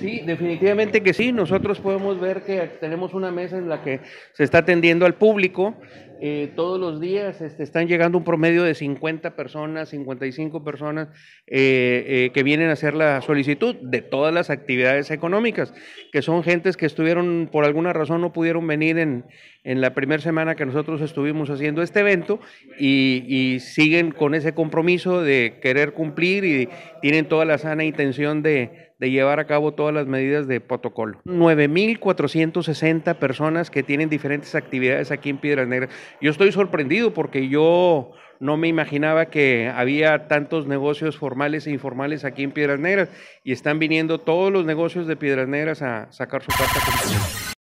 Sí, definitivamente que sí. Nosotros podemos ver que tenemos una mesa en la que se está atendiendo al público. Eh, todos los días este, están llegando un promedio de 50 personas, 55 personas eh, eh, que vienen a hacer la solicitud de todas las actividades económicas, que son gentes que estuvieron, por alguna razón no pudieron venir en, la primera semana que nosotros estuvimos haciendo este evento y, siguen con ese compromiso de querer cumplir y tienen toda la sana intención de de llevar a cabo todas las medidas de protocolo. 9.460 personas que tienen diferentes actividades aquí en Piedras Negras. Yo estoy sorprendido porque yo no me imaginaba que había tantos negocios formales e informales aquí en Piedras Negras y están viniendo todos los negocios de Piedras Negras a sacar su carta.